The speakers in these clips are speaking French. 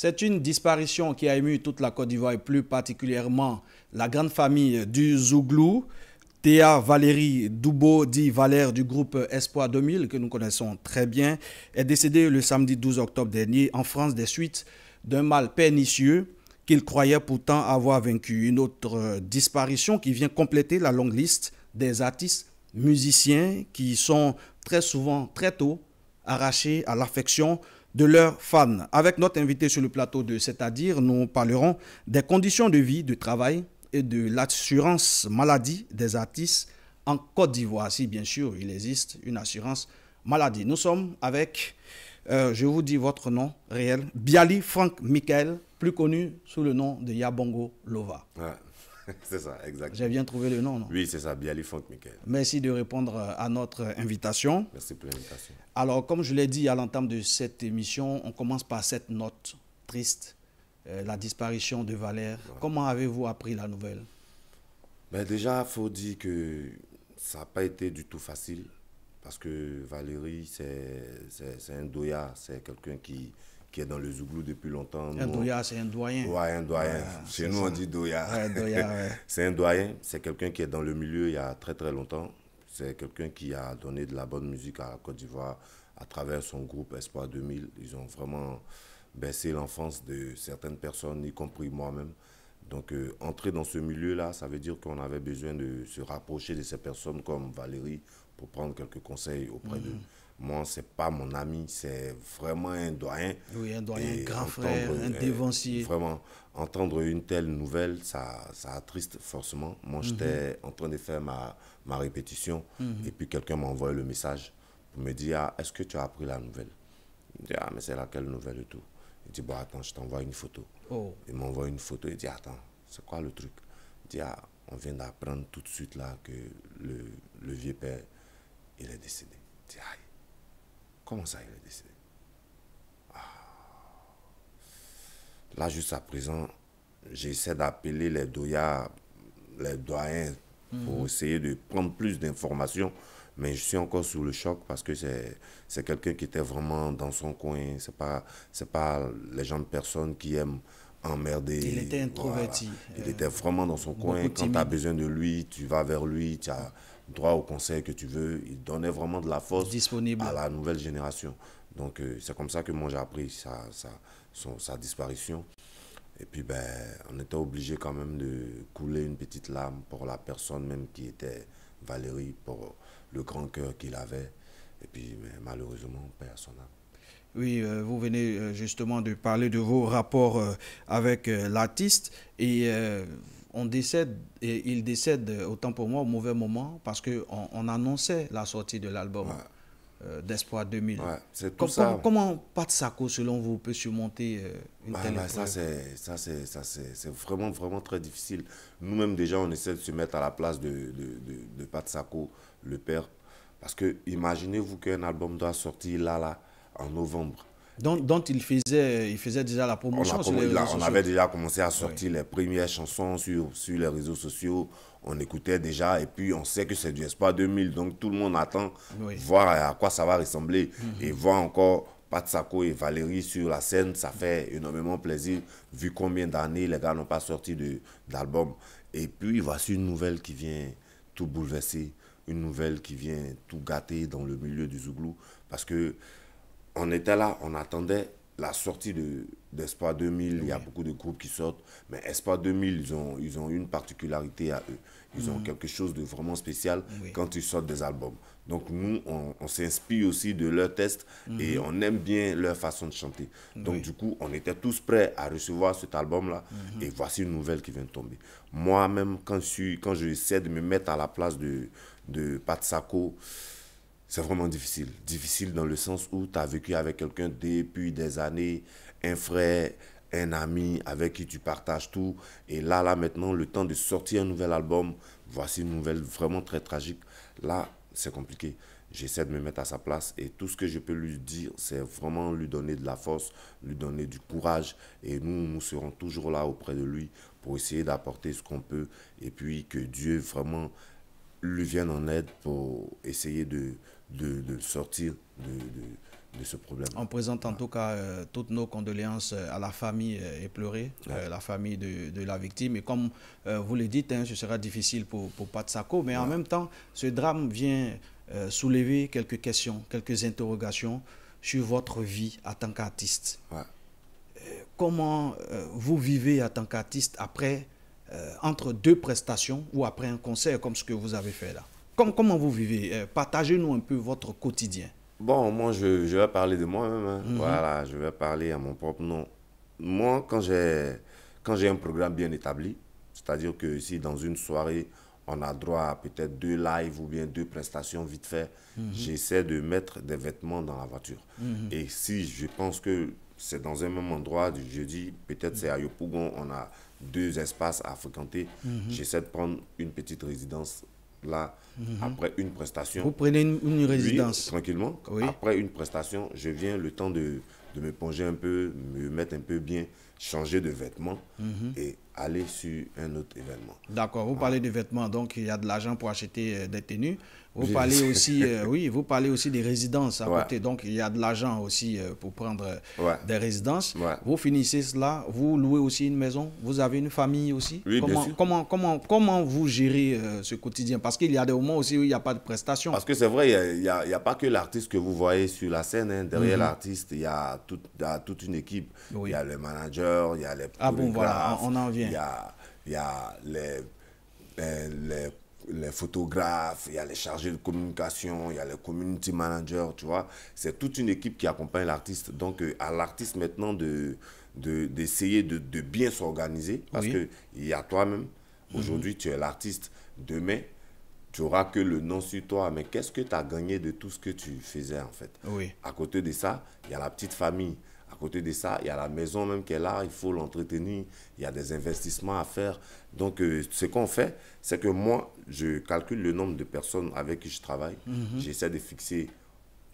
C'est une disparition qui a ému toute la Côte d'Ivoire et plus particulièrement la grande famille du Zouglou. Théa Valérie Dubo dit Valère du groupe Espoir 2000, que nous connaissons très bien, est décédée le samedi 12 octobre dernier en France des suites d'un mal pernicieux qu'il croyait pourtant avoir vaincu. Une autre disparition qui vient compléter la longue liste des artistes musiciens qui sont très souvent, très tôt, arrachés à l'affection de leurs fans. Avec notre invité sur le plateau de C'est-à-dire, nous parlerons des conditions de vie, de travail et de l'assurance maladie des artistes en Côte d'Ivoire. Si bien sûr, il existe une assurance maladie. Nous sommes avec, euh, je vous dis votre nom réel, Biali Frank Michael, plus connu sous le nom de Yabongo Lova. c'est ça, exactement. J'ai bien trouvé le nom, non Oui, c'est ça, Bialifont, Michael. Merci de répondre à notre invitation. Merci pour l'invitation. Alors, comme je l'ai dit à l'entame de cette émission, on commence par cette note triste, euh, la disparition de Valère. Comment avez-vous appris la nouvelle ben, Déjà, il faut dire que ça n'a pas été du tout facile, parce que Valérie, c'est un doya, c'est quelqu'un qui qui est dans le Zouglou depuis longtemps. un c'est un doyen. un Chez nous, on dit doya. c'est un doyen, c'est quelqu'un qui est dans le milieu il y a très très longtemps. C'est quelqu'un qui a donné de la bonne musique à la Côte d'Ivoire à travers son groupe Espoir 2000. Ils ont vraiment baissé l'enfance de certaines personnes, y compris moi-même. Donc, euh, entrer dans ce milieu-là, ça veut dire qu'on avait besoin de se rapprocher de ces personnes comme Valérie pour prendre quelques conseils auprès d'eux. Mm. Moi, ce n'est pas mon ami, c'est vraiment un doyen. Oui, un doyen, un grand frère, un eh, dévancier. Vraiment, entendre une telle nouvelle, ça, ça attriste forcément. Moi, mhm. j'étais en train de faire ma, ma répétition mhm. et puis quelqu'un m'a envoyé le message pour me dire ah, Est-ce que tu as appris la nouvelle Il dit Ah, mais c'est laquelle nouvelle et tout Il dit Bon, attends, je t'envoie une photo. Oh. Il m'envoie une photo et dit Attends, c'est quoi le truc Il dit Ah, on vient d'apprendre tout de suite là que le, le vieux père, il est décédé. dit Comment ça, il est décédé ah. Là, juste à présent, j'essaie d'appeler les les doyens, pour mhm. essayer de prendre plus d'informations. Mais je suis encore sous le choc parce que c'est quelqu'un qui était vraiment dans son coin. Ce n'est pas, pas les gens de personnes qui aiment il était introverti. Il était vraiment dans son coin. Quand tu as besoin de lui, tu vas vers lui, tu as droit au conseil que tu veux. Il donnait vraiment de la force à la nouvelle génération. Donc euh, c'est comme ça que moi j'ai appris sa, disparition. Et puis ben, on était obligé quand même de couler une petite lame pour la personne même qui était Valérie, pour le grand cœur qu'il avait. Et puis ben, malheureusement, personne âme. Oui, euh, vous venez euh, justement de parler de vos rapports euh, avec l'artiste et on décède, et il décède autant pour moi au mauvais moment parce que on annonçait la sortie de l'album d'Espoir 2000. comment Pat Sako, selon vous, peut surmonter une bah, telle bah, Ça, c'est vraiment, vraiment très difficile. Nous-mêmes, déjà, on essaie de se mettre à la place de, de, de, Pat Sako, le père. Parce que imaginez-vous qu'un album doit sortir là, là en novembre. Donc, dont il faisait, il faisait déjà la promotion on On avait déjà commencé à sortir les premières chansons sur, sur les réseaux sociaux. On écoutait déjà et puis on sait que c'est du Espoir 2000. Donc tout le monde attend voir à quoi ça va ressembler mhm. et voir encore Patsako et Valérie sur la scène. Ça fait énormément plaisir vu combien d'années les gars n'ont pas sorti d'album. Et puis voici une nouvelle qui vient tout bouleverser, une nouvelle qui vient tout gâter dans le milieu du Zouglou parce que on était là, on attendait la sortie de d'Espoir 2000. Il y a beaucoup de groupes qui sortent, mais Espoir 2000, ils ont, ils ont une particularité à eux. Ils ont mm. quelque chose de vraiment spécial quand ils sortent des albums. Donc nous, on, s'inspire aussi de leurs tests et mm-hmm. on aime bien leur façon de chanter. Donc du coup, on était tous prêts à recevoir cet album-là mm-hmm. et voici une nouvelle qui vient de tomber. Moi-même, quand, je, quand j'essaie de me mettre à la place de, de Pat Sacco, c'est vraiment difficile. Difficile dans le sens où tu as vécu avec quelqu'un depuis des années, un frère, un ami avec qui tu partages tout. Et là, là, maintenant, le temps de sortir un nouvel album, voici une nouvelle vraiment très tragique. Là, c'est compliqué. J'essaie de me mettre à sa place et tout ce que je peux lui dire, c'est vraiment lui donner de la force, lui donner du courage. Et nous, nous serons toujours là auprès de lui pour essayer d'apporter ce qu'on peut. Et puis que Dieu vraiment lui vienne en aide pour essayer de, de, sortir de, ce problème. On présente en tout cas euh, toutes nos condoléances euh, à la famille épleurée éplorée, euh, la famille de, la victime. Et comme vous le dites, hein, ce sera difficile pour, pour Patsako, mais en même temps, ce drame vient soulever quelques questions, quelques interrogations sur votre vie en tant qu'artiste. Comment vous vivez en tant qu'artiste après, entre deux prestations ou après un concert comme ce que vous avez fait là comment vous vivez euh, Partagez-nous un peu votre quotidien. Bon, moi, je, vais parler de moi-même. Hein. Mhm. Voilà, je vais parler à mon propre nom. Moi, quand j'ai un programme bien établi, c'est-à-dire que si dans une soirée, on a droit à peut-être deux lives ou bien deux prestations vite fait, mhm. j'essaie de mettre des vêtements dans la voiture. Mhm. Et si je pense que c'est dans un même endroit, je dis peut-être c'est à Yopougon, on a deux espaces à fréquenter, j'essaie de prendre une petite résidence là, mhm. après une prestation. Vous prenez une, résidence. tranquillement. Après une prestation, je viens le temps de, de me ponger un peu, me mettre un peu bien changer de vêtements mhm. et aller sur un autre événement. D'accord, vous ah. parlez de vêtements, donc il y a de l'argent pour acheter euh, des tenues. Vous parlez aussi, euh, oui, vous parlez aussi des résidences à côté, donc il y a de l'argent aussi euh, pour prendre des résidences. Vous finissez cela, vous louez aussi une maison, vous avez une famille aussi. comment, comment, comment, comment vous gérez ce quotidien Parce qu'il y a des moments aussi où il n'y a pas de prestations. Parce que c'est vrai, il n'y a, a, pas que l'artiste que vous voyez sur la scène. Hein. Derrière mhm. l'artiste, il y a, toute toute une équipe. Il y a le manager, il y a les Ah bon, voilà, on en vient. Il y a, il y a les, les, photographes, il y a les chargés de communication, il y a les community managers, tu vois. C'est toute une équipe qui accompagne l'artiste. Donc, euh, à l'artiste maintenant de d'essayer de, bien s'organiser parce qu'il que il y a toi-même. Mhm. Aujourd'hui, tu es l'artiste. Demain, tu auras que le nom sur toi. Mais qu'est-ce que tu as gagné de tout ce que tu faisais, en fait Oui. À côté de ça, il y a la petite famille. À côté de ça, il y a la maison même qui est là, il faut l'entretenir, il y a des investissements à faire. Donc, euh, ce qu'on fait, c'est que moi, je calcule le nombre de personnes avec qui je travaille. Mhm. J'essaie de fixer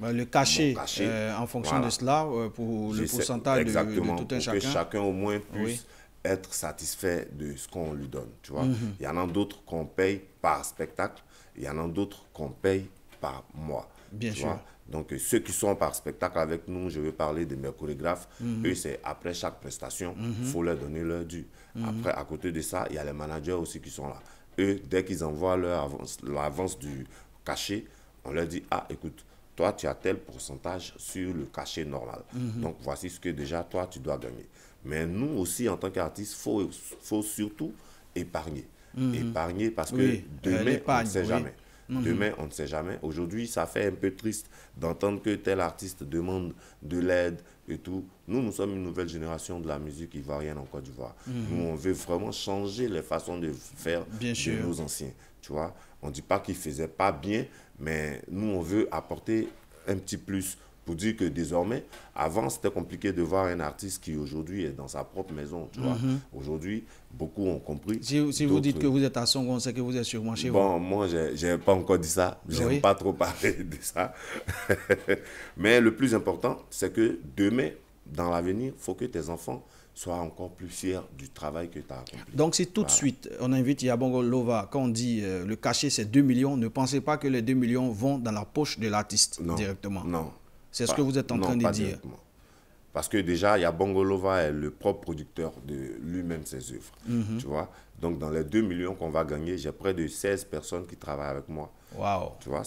bah, le cachet, euh, en fonction de cela euh, pour le pourcentage de, tout un pour chacun. Que chacun au moins puisse être satisfait de ce qu'on lui donne. Tu vois, mhm. il y en a d'autres qu'on paye par spectacle, il y en a d'autres qu'on paye par mois. Bien sûr. Donc, ceux qui sont par spectacle avec nous, je veux parler de mes chorégraphes. Mhm. Eux, c'est après chaque prestation, il mhm. faut leur donner leur dû. Mhm. Après, à côté de ça, il y a les managers aussi qui sont là. Eux, dès qu'ils envoient leur avance, l'avance du cachet, on leur dit Ah, écoute, toi, tu as tel pourcentage sur le cachet normal. Donc, voici ce que déjà, toi, tu dois gagner. Mais nous aussi, en tant qu'artistes, il faut, faut, surtout épargner. Épargner parce que demain, on ne sait jamais. Mhm. Demain, on ne sait jamais. Aujourd'hui, ça fait un peu triste d'entendre que tel artiste demande de l'aide et tout. Nous, nous sommes une nouvelle génération de la musique ivoirienne en Côte d'Ivoire. Mhm. Nous, on veut vraiment changer les façons de faire bien de nos anciens. Tu vois, on ne dit pas qu'ils ne faisaient pas bien, mais nous, on veut apporter un petit plus vous dire que désormais, avant, c'était compliqué de voir un artiste qui aujourd'hui est dans sa propre maison. Mhm. aujourd'hui, beaucoup ont compris. Si, vous dites que vous êtes à Songon, c'est que vous êtes sûrement chez vous. Bon, moi, j'ai pas encore dit ça. Je pas trop parler de ça. Mais le plus important, c'est que demain, dans l'avenir, il faut que tes enfants soient encore plus fiers du travail que tu as accompli. Donc, si tout de suite, on invite Yabongo Lova, quand on dit euh, le cachet, c'est 2 millions, ne pensez pas que les 2 millions vont dans la poche de l'artiste directement. Non, c'est ce que vous êtes en train de dire. Parce que déjà, il y a Bongolova est le propre producteur de lui-même ses œuvres. Mhm. Tu vois Donc, dans les 2 millions qu'on va gagner, j'ai près de 16 personnes qui travaillent avec moi. Waouh Tu vois,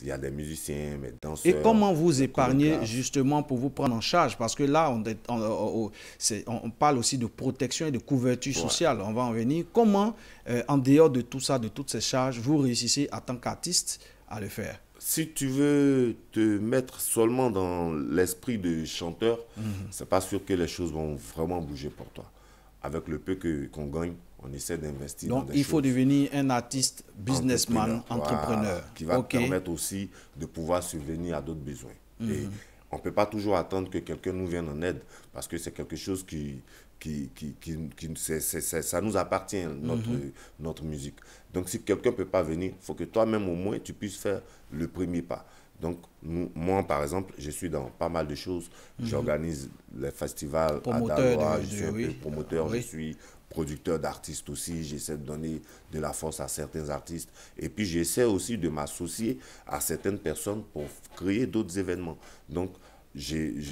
il y a des musiciens, des danseurs. Et comment vous épargnez justement pour vous prendre en charge Parce que là, on, on, parle aussi de protection et de couverture sociale. On va en venir. Comment, euh, en dehors de tout ça, de toutes ces charges, vous réussissez en tant qu'artiste à le faire si tu veux te mettre seulement dans l'esprit de chanteur, ce mhm. c'est pas sûr que les choses vont vraiment bouger pour toi. Avec le peu qu'on gagne, on essaie d'investir. Donc, dans des il faut devenir un artiste, businessman, entrepreneur. qui va te permettre aussi de pouvoir subvenir à d'autres besoins. Et mhm. on ne peut pas toujours attendre que quelqu'un nous vienne en aide parce que c'est quelque chose qui, qui, qui, qui, qui ça nous appartient, notre, mhm. notre musique. Donc si quelqu'un ne peut pas venir, il faut que toi-même au moins tu puisses faire le premier pas. Donc moi par exemple, je suis dans pas mal de choses. Mhm. J'organise les festivals à je suis un peu promoteur, je suis producteur d'artistes aussi, j'essaie de donner de la force à certains artistes. Et puis j'essaie aussi de m'associer à certaines personnes pour créer d'autres événements. Donc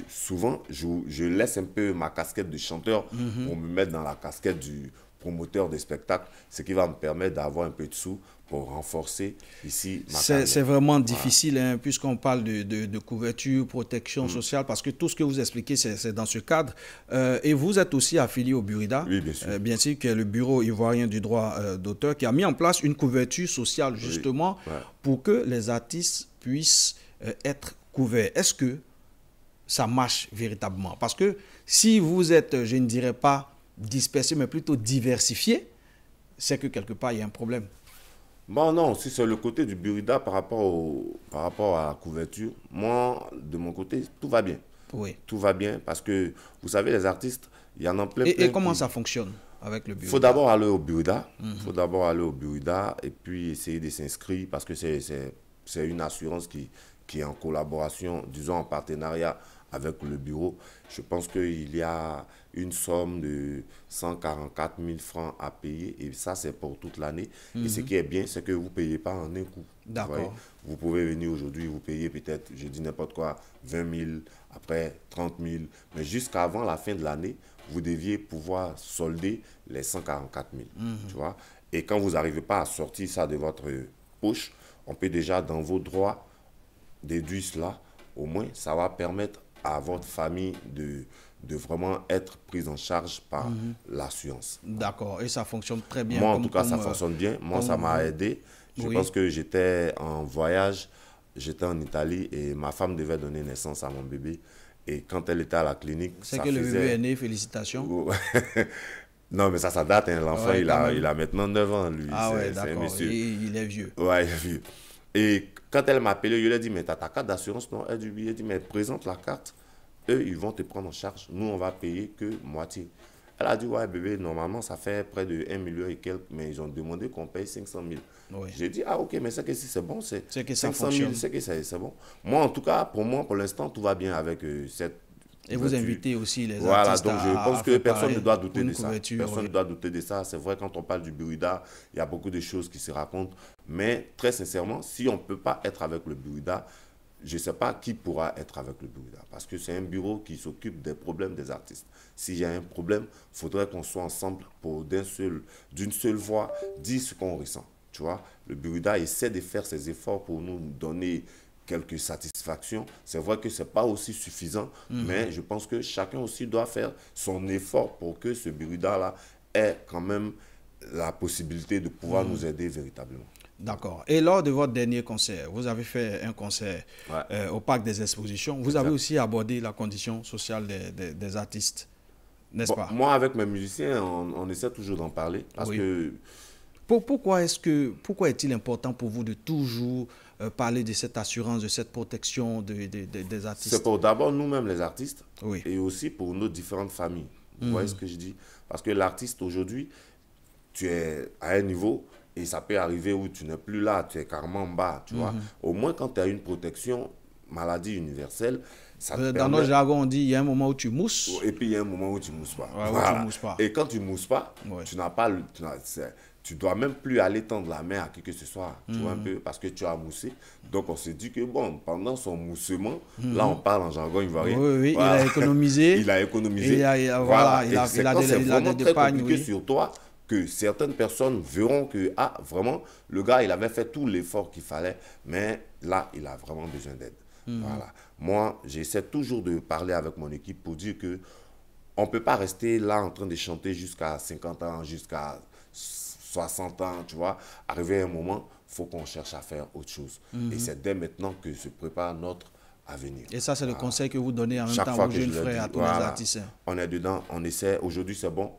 souvent, je, laisse un peu ma casquette de chanteur mhm. pour me mettre dans la casquette du promoteur des spectacles, ce qui va me permettre d'avoir un peu de sous pour renforcer ici ma C'est vraiment difficile, hein, puisqu'on parle de, de, couverture, protection mhm. sociale, parce que tout ce que vous expliquez, c'est dans ce cadre. Euh, et vous êtes aussi affilié au Burida, bien, sûr. Euh, qui est le Bureau ivoirien du droit euh, d'auteur, qui a mis en place une couverture sociale, justement, pour que les artistes puissent être couverts. Est-ce que ça marche véritablement. Parce que si vous êtes, euh, je ne dirais pas dispersé, mais plutôt diversifié, c'est que quelque part, il y a un problème. Bon, non, si c'est le côté du Burida par rapport, au, rapport à la couverture, moi, de mon côté, tout va bien. Oui. Tout va bien parce que, vous savez, les artistes, il y en a plein. Et, comment ça fonctionne avec le Burida Il faut d'abord aller au Burida. Il mhm. faut d'abord aller au Burida et puis essayer de s'inscrire parce que c'est une assurance qui, qui est en collaboration, disons en partenariat avec le bureau. Je pense qu'il y a une somme de 144 000 francs à payer et ça, c'est pour toute l'année. Et ce mhm. qui est bien, c'est que vous ne payez pas en un coup. D'accord. Vous, pouvez venir aujourd'hui, vous payez peut-être, je dis n'importe quoi, 20 000, après 30 000. Mais jusqu'avant la fin de l'année, vous deviez pouvoir solder les 144 000. Mhm. Tu vois Et quand vous n'arrivez pas à sortir ça de votre poche, on peut déjà, dans vos droits, déduire cela. Au moins, ça va permettre à votre famille de, de vraiment être prise en charge par mhm. la science D'accord, et ça fonctionne très bien. Moi, en tout cas, ça euh, fonctionne bien. Moi, ça m'a aidé. Je pense que j'étais en voyage, j'étais en Italie et ma femme devait donner naissance à mon bébé. Et quand elle était à la clinique, c'est que le bébé est né, félicitations. non, mais ça, ça date. Hein. L'enfant, il, a, il a maintenant 9 ans, lui. Ah il, est vieux. Ouais, il est vieux. Et quand elle m'a appelé, je lui ai dit, mais tu as ta carte d'assurance Non, elle lui a dit, mais présente la carte. Eux, ils vont te prendre en charge. Nous, on va payer que moitié. Elle a dit, ouais, bébé, normalement, ça fait près de 1 million et quelques, mais ils ont demandé qu'on paye 500 000. J'ai dit, ah, ok, mais c'est que si c'est bon, c'est 500 000, c'est que c'est bon. Moi, en tout cas, pour moi, pour l'instant, tout va bien avec euh, cette et vous invitez aussi les artistes Voilà, donc je pense que personne ne doit douter de ça. Personne ne doit douter de ça. C'est vrai, quand on parle du Burida, il y a beaucoup de choses qui se racontent. Mais très sincèrement, si on ne peut pas être avec le Burida, je ne sais pas qui pourra être avec le Burida. Parce que c'est un bureau qui s'occupe des problèmes des artistes. S'il y a un problème, il faudrait qu'on soit ensemble pour d'une seule voix dire ce qu'on ressent. Tu vois, le Burida essaie de faire ses efforts pour nous donner quelques satisfactions. C'est vrai que ce n'est pas aussi suffisant, mhm. mais je pense que chacun aussi doit faire son effort pour que ce Biruda-là ait quand même la possibilité de pouvoir mhm. nous aider véritablement. D'accord. Et lors de votre dernier concert, vous avez fait un concert euh, au Parc des Expositions. Vous avez aussi abordé la condition sociale des, des, artistes, n'est-ce pas Moi, avec mes musiciens, on, essaie toujours d'en parler parce que... Pourquoi est-ce que pourquoi est-il important pour vous de toujours euh, parler de cette assurance, de cette protection des artistes C'est pour d'abord nous-mêmes les artistes et aussi pour nos différentes familles. Vous voyez mm. ce que je dis Parce que l'artiste aujourd'hui, tu es à un niveau et ça peut arriver où tu n'es plus là, tu es carrément en bas, tu vois. Mm-hmm. Au moins quand tu as une protection maladie universelle, ça euh, Dans notre jargon, on dit il y a un moment où tu mousses. Et puis il y a un moment où tu ne pas. mousses pas. Et quand tu mousses pas, tu n'as pas... Tu tu dois même plus aller tendre la main à qui que ce soit, tu vois un mm. peu, parce que tu as moussé. Donc on s'est dit que bon, pendant son moussement, là mm-hmm. on parle en jargon ivoirien. Oui, oui, il a économisé. il a économisé. voilà, il a, il très sur toi que certaines personnes verront que, ah, vraiment, le gars, il avait fait tout l'effort qu'il fallait, mais là, il a vraiment besoin d'aide. Mm-hmm. Voilà. Moi, j'essaie toujours de parler avec mon équipe pour dire que on ne peut pas rester là en train de chanter jusqu'à 50 ans, jusqu'à 60 ans, tu vois, arrivé un moment, il faut qu'on cherche à faire autre chose. Mhm. Et c'est dès maintenant que se prépare notre avenir. Et ça, c'est le conseil que vous donnez en même Chaque fois que à tous artistes. On est dedans, on essaie. Aujourd'hui, c'est bon.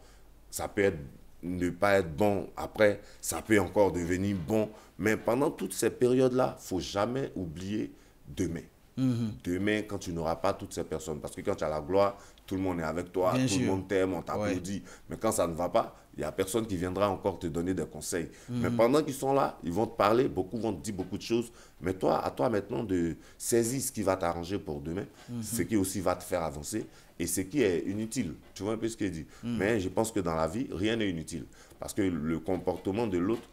Ça peut être, ne pas être bon. Après, ça peut encore devenir bon. Mais pendant toutes ces périodes-là, il ne faut jamais oublier demain. Mhm. Demain, quand tu n'auras pas toutes ces personnes, parce que quand tu as la gloire, tout le monde est avec toi, tout le monde t'aime, on t'applaudit. Mais quand ça ne va pas, il n'y a personne qui viendra encore te donner des conseils. Mhm. Mais pendant qu'ils sont là, ils vont te parler, beaucoup vont te dire beaucoup de choses. Mais toi, à toi maintenant de saisir ce qui va t'arranger pour demain, mhm. ce qui aussi va te faire avancer et ce qui est inutile. Tu vois un peu ce qu'il dit. Mais je pense que dans la vie, rien n'est inutile. Parce que le comportement de l'autre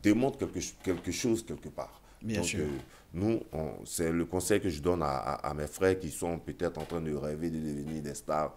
démontre quelque, quelque chose quelque part. Bien sûr. Euh, nous, c'est le conseil que je donne à, mes frères qui sont peut-être en train de rêver de devenir des stars.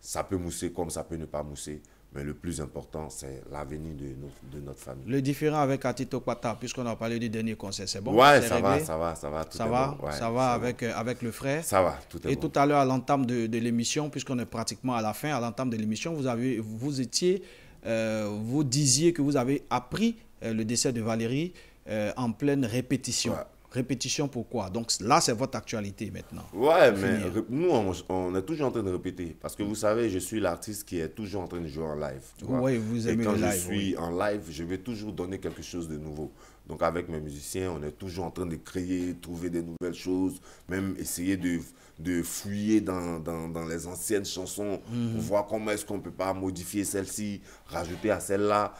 Ça peut mousser comme ça peut ne pas mousser. Mais le plus important, c'est l'avenir de notre, de notre famille. Le différent avec Atito Quata puisqu'on a parlé du dernier conseil c'est bon Ouais, ça va, ça va, ça va. Tout ça, va ça va, avec, euh, avec le frère. Ça va, tout fait. Et tout à l'heure, à l'entame de, l'émission, puisqu'on est pratiquement à la fin, à l'entame de l'émission, vous, vous étiez, euh, vous disiez que vous avez appris le décès de Valérie. Euh, en pleine répétition. Répétition pourquoi Donc là, c'est votre actualité maintenant. Ouais, mais nous, on, est toujours en train de répéter. Parce que vous savez, je suis l'artiste qui est toujours en train de jouer en live. Oui, vous aimez Et quand je suis en live, je vais toujours donner quelque chose de nouveau. Donc avec mes musiciens, on est toujours en train de créer, trouver des nouvelles choses, même essayer de, de fouiller dans, dans, les anciennes chansons, pour mhm. voir comment est-ce qu'on peut pas modifier celle-ci, rajouter à celle-là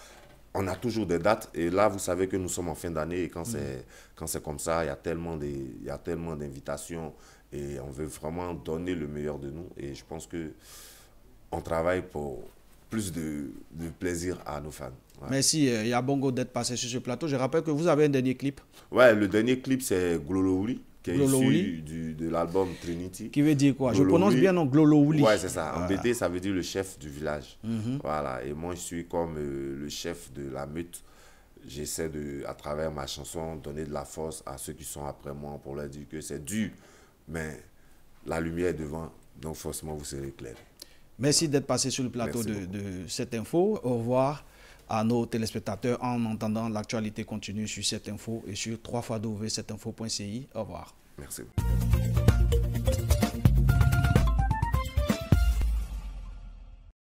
on a toujours des dates. Et là, vous savez que nous sommes en fin d'année. Et quand quand c'est comme ça, il y a tellement d'invitations. Et on veut vraiment donner le meilleur de nous. Et je pense que on travaille pour plus de, plaisir à nos fans. Ouais. Merci euh, Yabongo d'être passé sur ce plateau. Je rappelle que vous avez un dernier clip. Ouais, le dernier clip, c'est Glolouri qui est issu de l'album Trinity. Qui veut dire quoi Je prononce bien non Glolouli. Ouais, c'est ça. En ah. BT, ça veut dire le chef du village. Mhm. Voilà. Et moi, je suis comme euh, le chef de la meute. J'essaie de, à travers ma chanson, donner de la force à ceux qui sont après moi pour leur dire que c'est dur, mais la lumière est devant, donc forcément vous serez clair. Merci d'être passé sur le plateau de, de, cette info. Au revoir à nos téléspectateurs en entendant l'actualité continue sur cette info et sur 3 Au revoir. Merci.